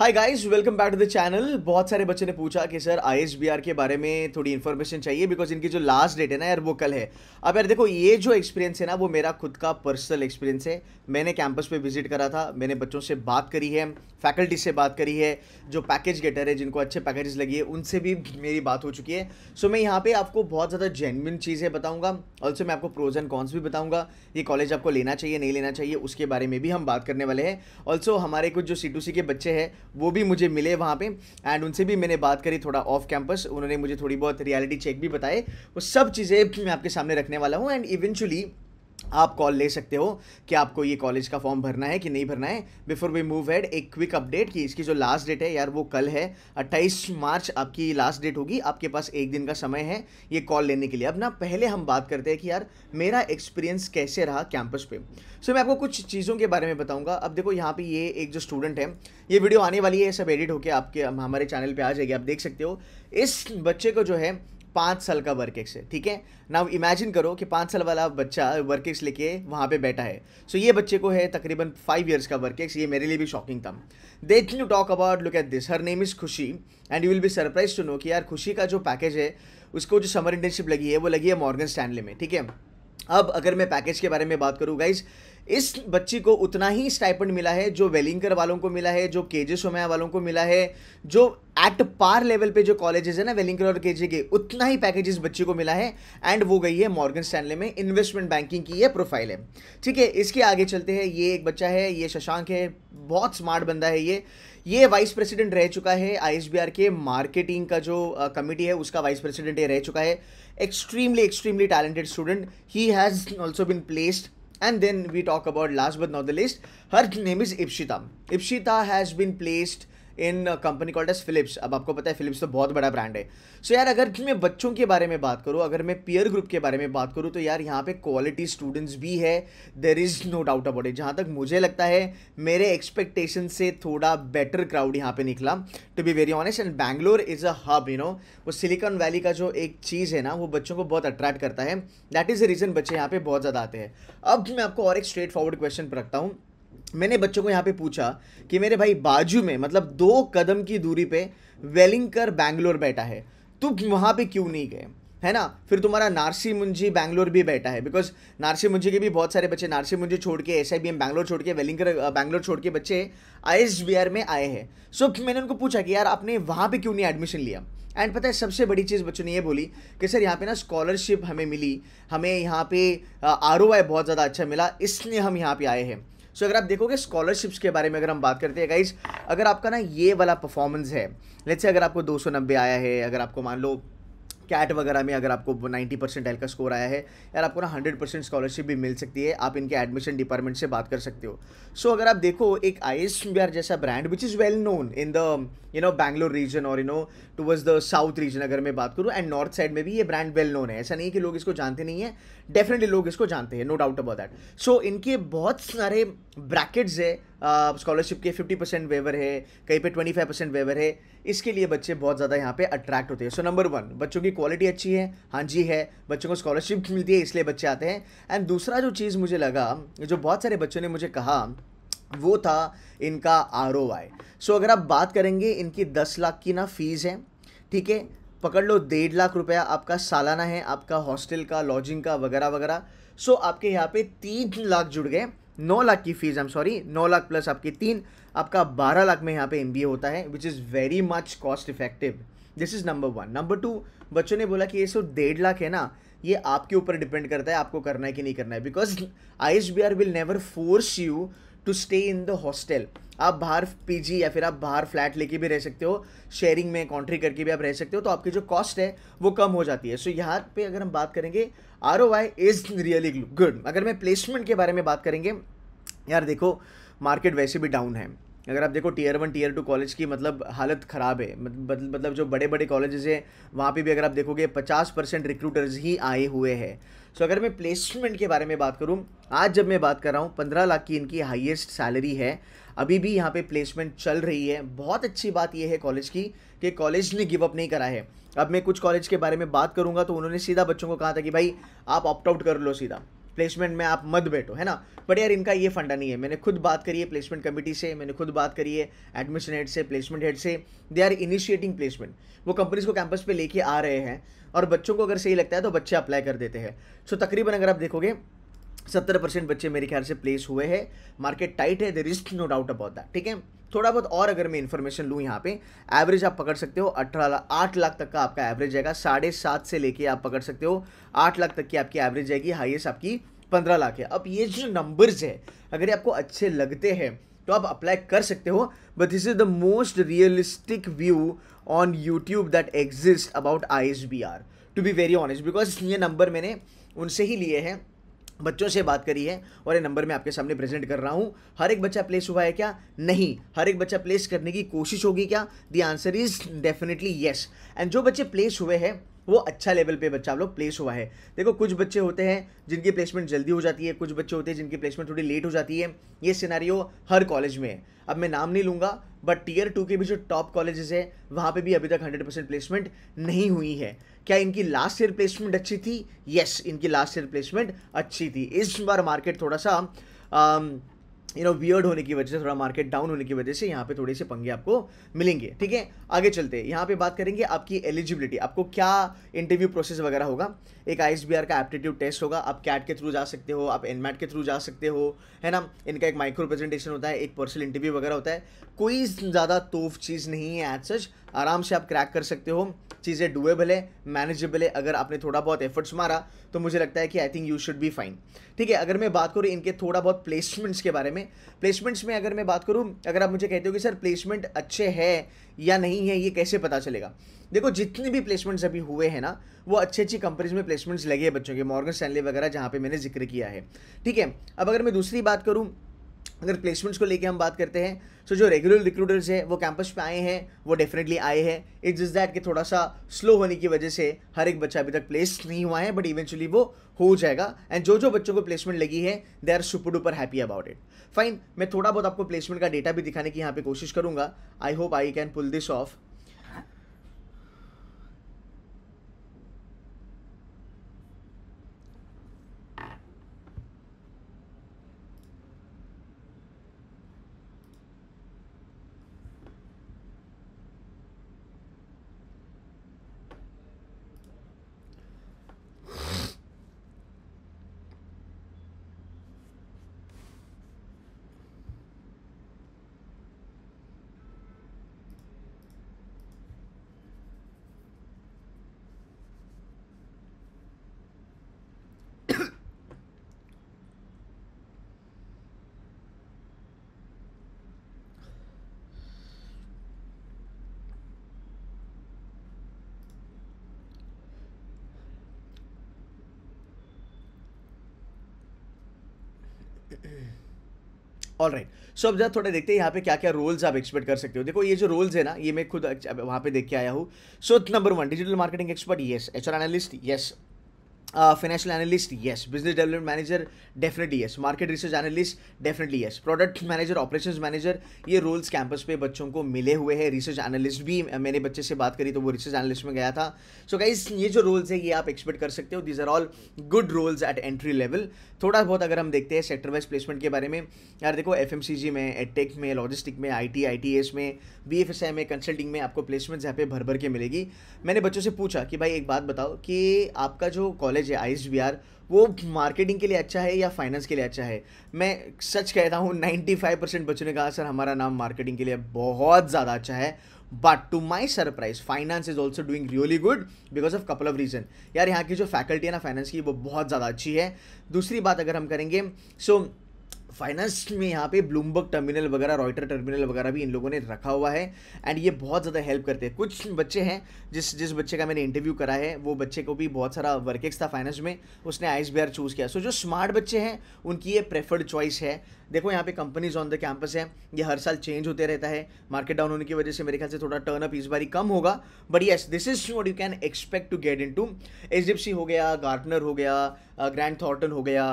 Hi guys welcome back to the channel बहुत सारे बच्चों ने पूछा कि सर आई के बारे में थोड़ी इन्फॉर्मेशन चाहिए बिकॉज इनकी जो लास्ट डेट है ना यार वो कल है अब यार देखो ये जो एक्सपीरियंस है ना वो मेरा खुद का पर्सनल एक्सपीरियंस है मैंने कैंपस पे विजिट करा था मैंने बच्चों से बात करी है फैकल्टी से बात करी है जो पैकेज गेटर है जिनको अच्छे पैकेजेस लगी है उनसे भी मेरी बात हो चुकी है सो so, मैं यहाँ पर आपको बहुत ज़्यादा जेनविन चीज़ें बताऊँगा ऑल्सो मैं आपको प्रोज एंड कॉन्स भी बताऊँगा ये कॉलेज आपको लेना चाहिए नहीं लेना चाहिए उसके बारे में भी हम बात करने वाले हैं ऑल्सो हमारे कुछ जो सी के बच्चे हैं वो भी मुझे मिले वहाँ पे एंड उनसे भी मैंने बात करी थोड़ा ऑफ कैंपस उन्होंने मुझे थोड़ी बहुत रियलिटी चेक भी बताए वो सब चीज़ें मैं आपके सामने रखने वाला हूँ एंड इवेंचुअली आप कॉल ले सकते हो कि आपको ये कॉलेज का फॉर्म भरना है कि नहीं भरना है बिफोर वी मूव हेड एक क्विक अपडेट कि इसकी जो लास्ट डेट है यार वो कल है 28 मार्च आपकी लास्ट डेट होगी आपके पास एक दिन का समय है ये कॉल लेने के लिए अब ना पहले हम बात करते हैं कि यार मेरा एक्सपीरियंस कैसे रहा कैंपस पे सो so, मैं आपको कुछ चीज़ों के बारे में बताऊँगा अब देखो यहाँ पर ये एक जो स्टूडेंट है ये वीडियो आने वाली है सब एडिट होकर आपके हमारे चैनल पर आ जाएगी आप देख सकते हो इस बच्चे को जो है पाँच साल का वर्क एक्स है ठीक है ना इमेजिन करो कि पाँच साल वाला बच्चा वर्क एक्स लेके वहाँ पे बैठा है सो so, ये बच्चे को है तकरीबन फाइव ईयर्स का वर्क एक्स ये मेरे लिए भी शॉकिंग था देख you talk about look at this her name is Khushi and you will be surprised to know कि यार खुशी का जो पैकेज है उसको जो समर इंटर्नशिप लगी है वो लगी है मॉर्गन स्टैंडले में ठीक है अब अगर मैं पैकेज के बारे में बात करूँ गाइज़ इस बच्ची को उतना ही स्टाइपेंड मिला है जो वेलिंगकर वालों को मिला है जो के जे सोमया वालों को मिला है जो एट पार लेवल पे जो कॉलेजेस है ना वेलिंगकर और के जे के उतना ही पैकेज इस बच्ची को मिला है एंड वो गई है मॉर्गन स्टैनले में इन्वेस्टमेंट बैंकिंग की ये प्रोफाइल है ठीक है इसके आगे चलते हैं ये एक बच्चा है ये शशांक है बहुत स्मार्ट बंदा है ये ये वाइस प्रेसिडेंट रह चुका है आर के मार्केटिंग का जो कमेटी है उसका वाइस प्रेसिडेंट ये रह चुका है extremely extremely talented student he has also been placed And then we talk about last but not the least, her name is Ipshita. Ipshita has been placed in company called as Philips अब आपको पता है Philips तो बहुत बड़ा brand है सो so यार अगर मैं बच्चों के बारे में बात करूँ अगर मैं पीयर ग्रुप के बारे में बात करूँ तो यार यहाँ पे क्वालिटी स्टूडेंट्स भी है there is no doubt about it जहाँ तक मुझे लगता है मेरे एक्सपेक्टेशन से थोड़ा बेटर क्राउड यहाँ पे निकला to be very honest and Bangalore is a hub you know वो सिलिकॉन वैली का जो एक चीज़ है ना वो बच्चों को बहुत अट्रैक्ट करता है दैट इज़ द रीज़न बच्चे यहाँ पे बहुत ज़्यादा आते हैं अब मैं आपको और एक स्ट्रेट फॉरवर्ड क्वेश्चन रखता हूँ मैंने बच्चों को यहाँ पे पूछा कि मेरे भाई बाजू में मतलब दो कदम की दूरी पे वेलिंगकर बैंगलोर बैठा है तुम वहाँ पे क्यों नहीं गए है ना फिर तुम्हारा नारसी मुंजी बैंगलोर भी बैठा है बिकॉज नारसी मुंजी के भी बहुत सारे बच्चे नारसी मुंजी छोड़ के S I B M Bangalore छोड़ के वेलिंगकर बैंगलोर छोड़ के बच्चे आई एस बी आर में आए हैं सो so, मैंने उनको पूछा कि यार आपने वहाँ पे क्यों नहीं एडमिशन लिया एंड पता है सबसे बड़ी चीज़ बच्चों ने ये बोली कि सर यहाँ पे ना स्कॉलरशिप हमें मिली हमें यहाँ पे आर ओ आई बहुत ज़्यादा अच्छा मिला इसलिए हम यहाँ पे आए हैं सो so, अगर आप देखोगे स्कॉलरशिप्स के बारे में अगर हम बात करते हैं गाइज अगर आपका ना ये वाला परफॉर्मेंस है लेट्स से अगर आपको दो आया है अगर आपको मान लो कैट वगैरह में अगर आपको नाइन्टी एल का स्कोर आया है यार आपको ना हंड्रेड परसेंट स्कॉलरशिप भी मिल सकती है आप इनके एडमिशन डिपार्टमेंट से बात कर सकते हो सो so, अगर आप देखो एक आई एस जैसा brand which is well known in the you know Bangalore region और you know towards the south region अगर मैं बात करूँ एंड नॉर्थ साइड में भी ये ब्रांड वेल नोन है ऐसा नहीं कि लोग इसको जानते नहीं है डेफिनेटली लोग इसको जानते हैं no doubt about that so इनके बहुत सारे ब्रैकेट्स है स्कॉलरशिप uh, के फिफ्टी परसेंट वेवर है कहीं पे ट्वेंटी फाइव परसेंट वेवर है इसके लिए बच्चे बहुत ज़्यादा यहाँ पे अट्रैक्ट होते हैं सो नंबर वन बच्चों की क्वालिटी अच्छी है हाँ जी है बच्चों को स्कॉलरशिप मिलती है इसलिए बच्चे आते हैं एंड दूसरा जो चीज़ मुझे लगा जो बहुत सारे बच्चों ने मुझे कहा वो था इनका आर ओ आई सो अगर आप बात करेंगे इनकी दस लाख की ना फीस है ठीक है पकड़ लो डेढ़ लाख रुपया आपका सालाना है आपका हॉस्टल का लॉजिंग का वगैरह वगैरह सो आपके यहाँ पे तीन लाख जुड़ गए नौ लाख की फीस आई एम सॉरी नौ लाख प्लस आपकी तीन आपका बारह लाख में यहाँ पे एम होता है which is very much cost effective this is number one number two बच्चों ने बोला कि ये सो डेढ़ लाख है ना ये आपके ऊपर डिपेंड करता है आपको करना है कि नहीं करना है because I S B R will never force you to stay in the hostel आप बाहर पीजी या फिर आप बाहर फ्लैट लेके भी रह सकते हो शेयरिंग में कॉन्ट्री करके भी आप रह सकते हो तो आपकी जो कॉस्ट है वो कम हो जाती है सो so, यहाँ पे अगर हम बात करेंगे R O I is really good अगर मैं प्लेसमेंट के बारे में बात करेंगे यार देखो मार्केट वैसे भी डाउन है अगर आप देखो tier one tier two college की मतलब हालत ख़राब है मतलब जो बड़े बड़े कॉलेजेस हैं वहाँ पे भी अगर आप देखोगे पचास परसेंट रिक्रूटर्स ही आए हुए हैं सो so, अगर मैं प्लेसमेंट के बारे में बात करूँ आज जब मैं बात कर रहा हूँ पंद्रह लाख की इनकी हाइएस्ट सैलरी है अभी भी यहाँ पे प्लेसमेंट चल रही है बहुत अच्छी बात यह है कॉलेज की कि कॉलेज ने गिव अप नहीं करा है अब मैं कुछ कॉलेज के बारे में बात करूँगा तो उन्होंने सीधा बच्चों को कहा था कि भाई आप ऑप्ट आउट कर लो सीधा प्लेसमेंट में आप मत बैठो है ना बट यार इनका ये फंडा नहीं है मैंने खुद बात करी है प्लेसमेंट कमेटी से मैंने खुद बात करी है एडमिशन हेड से प्लेसमेंट हेड से दे आर इनिशिएटिंग प्लेसमेंट वो कंपनीज को कैंपस पे लेके आ रहे हैं और बच्चों को अगर सही लगता है तो बच्चे अप्लाई कर देते हैं सो तकरीबन अगर आप देखोगे सत्तर परसेंट बच्चे मेरे ख्याल से प्लेस हुए हैं मार्केट टाइट है there is no doubt about that ठीक है थोड़ा बहुत और अगर मैं इन्फॉर्मेशन लूँ यहाँ पे एवरेज आप पकड़ सकते हो अठारह लाख आठ लाख तक का आपका एवरेज जाएगा साढ़े सात से लेके आप पकड़ सकते हो आठ लाख तक की आपकी एवरेज जाएगी हाइएस्ट आपकी पंद्रह लाख है अब ये जो नंबर्स है अगर ये आपको अच्छे लगते हैं तो आप अप्लाई कर सकते हो but this is the most realistic view on YouTube that exist about I S B R to be very honest because ये नंबर मैंने उनसे ही लिए हैं बच्चों से बात करी है और ये नंबर मैं आपके सामने प्रेजेंट कर रहा हूँ हर एक बच्चा प्लेस हुआ है क्या नहीं हर एक बच्चा प्लेस करने की कोशिश होगी क्या the answer is definitely yes and जो बच्चे प्लेस हुए हैं वो अच्छा लेवल पे बच्चा आप लोग प्लेस हुआ है देखो कुछ बच्चे होते हैं जिनकी प्लेसमेंट जल्दी हो जाती है कुछ बच्चे होते हैं जिनकी प्लेसमेंट थोड़ी लेट हो जाती है ये सिनारियो हर कॉलेज में है अब मैं नाम नहीं लूँगा बट टीयर टू के भी जो टॉप कॉलेजेस है वहाँ पे भी अभी तक हंड्रेड परसेंट प्लेसमेंट नहीं हुई है क्या इनकी लास्ट ईयर प्लेसमेंट अच्छी थी यस इनकी लास्ट ईयर प्लेसमेंट अच्छी थी इस बार मार्केट थोड़ा सा um, यू नो वियर्ड होने की वजह से थोड़ा मार्केट डाउन होने की वजह से यहाँ पे थोड़े से पंगे आपको मिलेंगे ठीक है आगे चलते यहाँ पे बात करेंगे आपकी एलिजिबिलिटी आपको क्या इंटरव्यू प्रोसेस वगैरह होगा एक आई का एप्टीट्यूड टेस्ट होगा आप कैट के थ्रू जा सकते हो आप एनमैट के थ्रू जा सकते हो है ना इनका एक माइक्रो प्रेजेंटेशन होता है एक पर्सनल इंटरव्यू वगैरह होता है कोई ज़्यादा तोफ चीज़ नहीं है एज सच आराम से आप क्रैक कर सकते हो चीज़ें डुएबल है मैनेजेबल है अगर आपने थोड़ा बहुत एफर्ट्स मारा तो मुझे लगता है कि I think you should be fine ठीक है अगर मैं बात करूँ इनके थोड़ा बहुत प्लेसमेंट्स के बारे में प्लेसमेंट्स में अगर मैं बात करूँ अगर आप मुझे कहते हो कि सर प्लेसमेंट अच्छे है या नहीं है ये कैसे पता चलेगा देखो जितने भी प्लेसमेंट्स अभी हुए हैं ना वो अच्छी अच्छी कंपनीज में प्लेसमेंट्स लगे हैं बच्चों के मॉर्गन सैनले वगैरह जहाँ पे मैंने जिक्र किया है ठीक है अब अगर मैं दूसरी बात करूँ अगर प्लेसमेंट्स को लेके हम बात करते हैं सो so जो रेगुलर रिक्रूटर्स हैं वो कैंपस पे आए हैं वो डेफिनेटली आए हैं इट्स जस्ट दैट कि थोड़ा सा स्लो होने की वजह से हर एक बच्चा अभी तक प्लेस नहीं हुआ है बट इवेंचुअली वो हो जाएगा एंड जो जो बच्चों को प्लेसमेंट लगी है they are super duper happy about it fine मैं थोड़ा बहुत आपको प्लेसमेंट का डेटा भी दिखाने की यहाँ पे कोशिश करूँगा I hope I can pull this off all right so अब जरा थोड़ा देखते हैं यहाँ पे क्या क्या रोल्स आप एक्सपेक्ट कर सकते हो देखो ये जो रोल्स है ना ये मैं खुद वहाँ पे देख के आया हूँ so number one digital marketing expert yes H R analyst yes financial analyst yes business development manager definitely yes market research analyst definitely yes product manager operation manager ये रोल्स कैंपस पे बच्चों को मिले हुए हैं रिसर्च एनालिस्ट भी मैंने बच्चे से बात करी तो वो रिसर्च एनालिस्ट में गया था सो so गाइज ये जो रोल्स है ये आप एक्सपेक्ट कर सकते हो these are all good roles at entry level थोड़ा बहुत अगर हम देखते हैं सेक्टर वाइज प्लेसमेंट के बारे में यार देखो एफ एम सी जी में एटेक में लॉजिस्टिक में I T I T S में बी एफ एस आई में कंसल्टिंग में आपको प्लेसमेंट यहाँ पे भर भर के मिलेगी मैंने बच्चों से पूछा कि भाई एक बात बताओ कि आपका जो कॉलेज आइस वी आर वो मार्केटिंग के लिए अच्छा है या फाइनेंस के लिए अच्छा है मैं सच कहता हूँ 95 परसेंट बच्चों ने कहा सर हमारा नाम मार्केटिंग के लिए बहुत ज़्यादा अच्छा है but to my surprise finance is also doing really good because of couple of reason यार यहाँ की जो फैकल्टी है ना फाइनेंस की वो बहुत ज़्यादा अच्छी है दूसरी बात अगर हम करेंगे सो so, फाइनेंस में यहाँ पे ब्लूमबर्ग टर्मिनल वगैरह रॉयटर टर्मिनल वगैरह भी इन लोगों ने रखा हुआ है एंड ये बहुत ज़्यादा हेल्प करते हैं कुछ बच्चे हैं जिस जिस बच्चे का मैंने इंटरव्यू करा है वो बच्चे को भी बहुत सारा वर्केक्स था फाइनेंस में उसने आइस बी चूज़ किया सो so, जो स्मार्ट बच्चे हैं उनकी ये प्रेफर्ड चॉइस है देखो यहाँ पे कंपनीज ऑन द कैंपस है ये हर साल चेंज होते रहता है मार्केट डाउन होने की वजह से मेरे ख्याल से थोड़ा टर्न अप इस बारी कम होगा but yes this is what you can expect to get in to हो गया गार्टनर हो गया ग्रैंड uh, थॉर्टन हो गया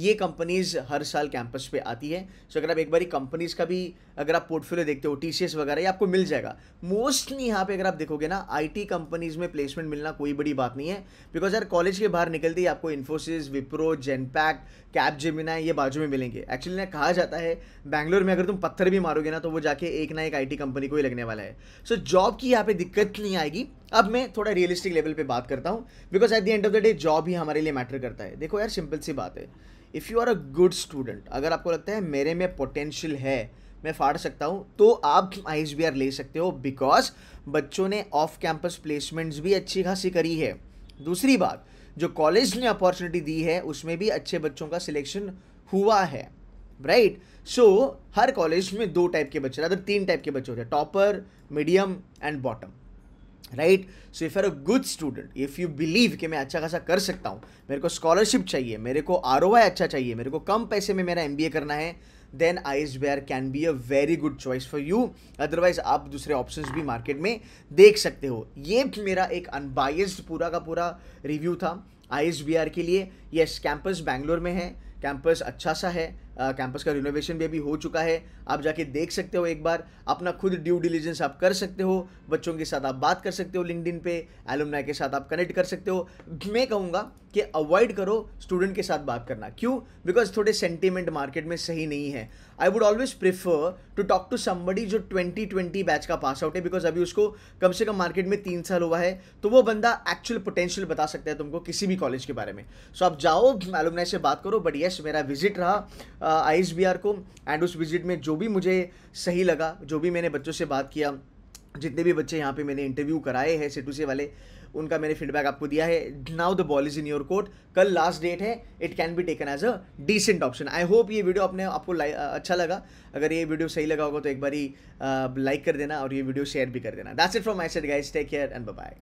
ये कंपनीज हर साल कैंपस पे आती है सो so, अगर आप एक बारी कंपनीज का भी अगर आप पोर्टफोलियो देखते हो टी वगैरह ये आपको मिल जाएगा मोस्टली यहाँ पे अगर आप देखोगे ना आईटी कंपनीज में प्लेसमेंट मिलना कोई बड़ी बात नहीं है बिकॉज यार कॉलेज के बाहर निकलते ही आपको Infosys Wipro Genpact Capgemini ये बाजू में मिलेंगे एक्चुअली ना कहा जाता है बैंगलोर में अगर तुम पत्थर भी मारोगे ना तो वो जाके एक ना एक आई कंपनी को ही लगने वाला है सो so, जॉब की यहाँ पे दिक्कत नहीं आएगी अब मैं थोड़ा रियलिस्टिक लेवल पे बात करता हूँ because at the end of the day job ही हमारे लिए मैटर करता है देखो यार सिंपल सी बात है if you are a good student अगर आपको लगता है मेरे में पोटेंशियल है मैं फाड़ सकता हूँ तो आप आई बी ले सकते हो बिकॉज बच्चों ने ऑफ कैंपस प्लेसमेंट्स भी अच्छी खासी करी है दूसरी बात जो कॉलेज ने अपॉर्चुनिटी दी है उसमें भी अच्छे बच्चों का सिलेक्शन हुआ है राइट right? सो so, हर कॉलेज में दो टाइप के बच्चे अदर तीन टाइप के बच्चे होते हैं topper medium and bottom right so if are a good student if you believe कि मैं अच्छा खासा कर सकता हूँ मेरे को स्कॉलरशिप चाहिए मेरे को आर अच्छा चाहिए मेरे को कम पैसे में मेरा एम करना है then I S R can be a very good choice for you otherwise आप दूसरे ऑप्शन भी मार्केट में देख सकते हो ये मेरा एक अनबायस्ड पूरा का पूरा रिव्यू था आई एस बी आर के लिए येस कैंपस बैंगलोर में है कैंपस अच्छा सा है कैंपस का रिनोवेशन भी अभी हो चुका है आप जाके देख सकते हो एक बार अपना खुद ड्यू डिलीजेंस आप कर सकते हो बच्चों के साथ आप बात कर सकते हो लिंकड पे एलुमनाई के साथ आप कनेक्ट कर सकते हो मैं कहूँगा कि अवॉइड करो स्टूडेंट के साथ बात करना क्यों बिकॉज थोड़े सेंटीमेंट मार्केट में सही नहीं है I would always prefer to talk to somebody जो 2020 बैच का पास आउट है बिकॉज अभी उसको कम से कम मार्केट में तीन साल हुआ है तो वो बंदा एक्चुअल पोटेंशियल बता सकता है तुमको किसी भी कॉलेज के बारे में सो so, आप जाओ एलुमनाई से बात करो बट येस मेरा विजिट रहा आई को एंड उस विजिट में जो भी मुझे सही लगा जो भी मैंने बच्चों से बात किया जितने भी बच्चे यहाँ पे मैंने इंटरव्यू कराए हैं सेटू से वाले उनका मैंने फीडबैक आपको दिया है now the ball is in your court कल लास्ट डेट है it can be taken as a decent option I hope ये वीडियो आपने आपको अच्छा लगा अगर ये वीडियो सही लगा होगा तो एक बार ही लाइक कर देना और ये वीडियो शेयर भी कर देना that's it from my side guys take care and bye